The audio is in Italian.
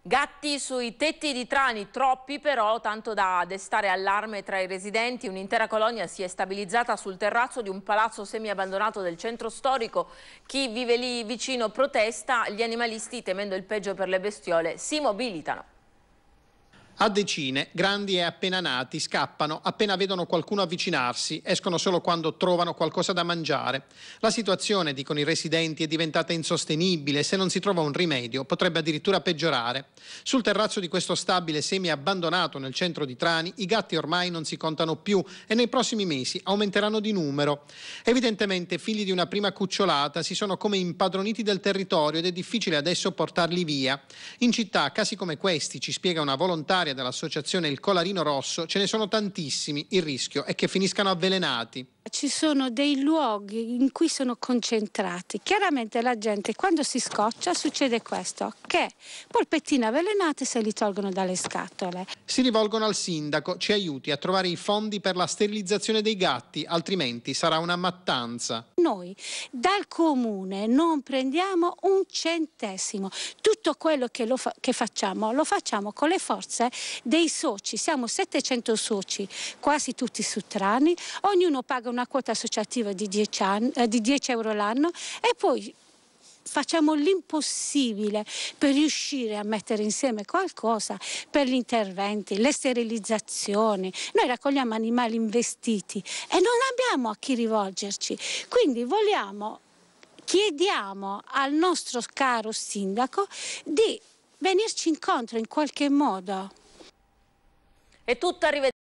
Gatti sui tetti di trani, troppi però, tanto da destare allarme tra i residenti. Un'intera colonia si è stabilizzata sul terrazzo di un palazzo semiabbandonato del centro storico. Chi vive lì vicino protesta, gli animalisti, temendo il peggio per le bestiole, si mobilitano. A decine, grandi e appena nati, scappano appena vedono qualcuno avvicinarsi, escono solo quando trovano qualcosa da mangiare. La situazione, dicono i residenti, è diventata insostenibile e se non si trova un rimedio potrebbe addirittura peggiorare. Sul terrazzo di questo stabile semi-abbandonato nel centro di Trani, i gatti ormai non si contano più e nei prossimi mesi aumenteranno di numero. Evidentemente, figli di una prima cucciolata si sono come impadroniti del territorio ed è difficile adesso portarli via. In città, casi come questi, ci spiega una volontaria volontaria dell'associazione Il Colarino Rosso, ce ne sono tantissimi, il rischio è che finiscano avvelenati. Ci sono dei luoghi in cui sono concentrati. Chiaramente la gente quando si scoccia succede questo, che polpettine avvelenate se li tolgono dalle scatole. Si rivolgono al sindaco, ci aiuti a trovare i fondi per la sterilizzazione dei gatti, altrimenti sarà una mattanza. Noi dal comune non prendiamo un centesimo. Tutto quello che, fa che facciamo lo facciamo con le forze dei soci, siamo 700 soci, quasi tutti sottrani, ognuno paga una quota associativa di 10, anni, eh, di 10 euro l'anno e poi facciamo l'impossibile per riuscire a mettere insieme qualcosa per gli interventi, le sterilizzazioni. Noi raccogliamo animali investiti e non abbiamo a chi rivolgerci. Quindi vogliamo, chiediamo al nostro caro sindaco di venirci incontro in qualche modo. È tutto, arrivederci.